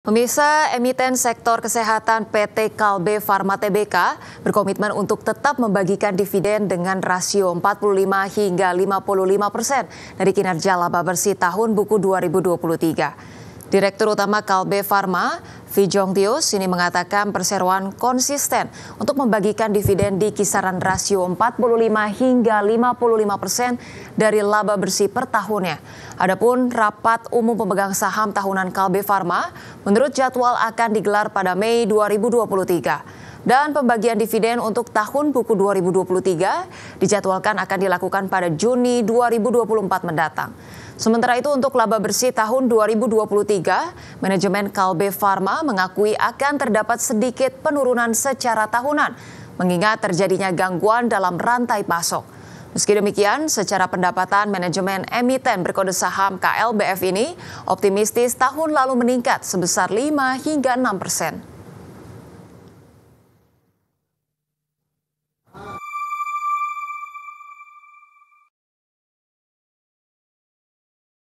Pemirsa emiten sektor kesehatan PT Kalbe Farma Tbk berkomitmen untuk tetap membagikan dividen dengan rasio 45 hingga 55 persen dari kinerja laba bersih tahun buku 2023. Direktur Utama Kalbe Pharma, Vijong Tius, ini mengatakan perseroan konsisten untuk membagikan dividen di kisaran rasio 45 hingga 55 persen dari laba bersih per tahunnya. Adapun rapat umum pemegang saham tahunan Kalbe Pharma, menurut jadwal akan digelar pada Mei 2023. Dan pembagian dividen untuk tahun buku 2023 dijadwalkan akan dilakukan pada Juni 2024 mendatang. Sementara itu untuk laba bersih tahun 2023, manajemen Kalbe Pharma mengakui akan terdapat sedikit penurunan secara tahunan mengingat terjadinya gangguan dalam rantai pasok. Meski demikian, secara pendapatan manajemen emiten berkode saham KLBF ini optimistis tahun lalu meningkat sebesar 5 hingga 6 persen.